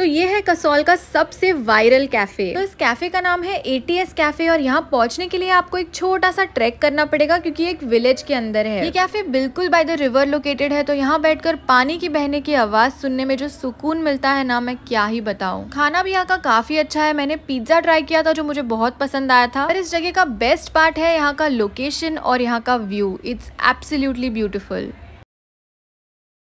तो ये है कसौल का सबसे वायरल कैफे तो इस कैफे का नाम है एटीएस कैफे और यहाँ पहुंचने के लिए आपको एक छोटा सा ट्रैक करना पड़ेगा क्योंकि एक विलेज के अंदर है ये कैफे बिल्कुल बाय द रिवर लोकेटेड है तो यहाँ बैठकर पानी की बहने की आवाज सुनने में जो सुकून मिलता है ना मैं क्या ही बताऊँ खाना भी यहाँ का काफी अच्छा है मैंने पिज्जा ट्राई किया था जो मुझे बहुत पसंद आया था और इस जगह का बेस्ट पार्ट है यहाँ का लोकेशन और यहाँ का व्यू इट्स एब्सोल्यूटली ब्यूटिफुल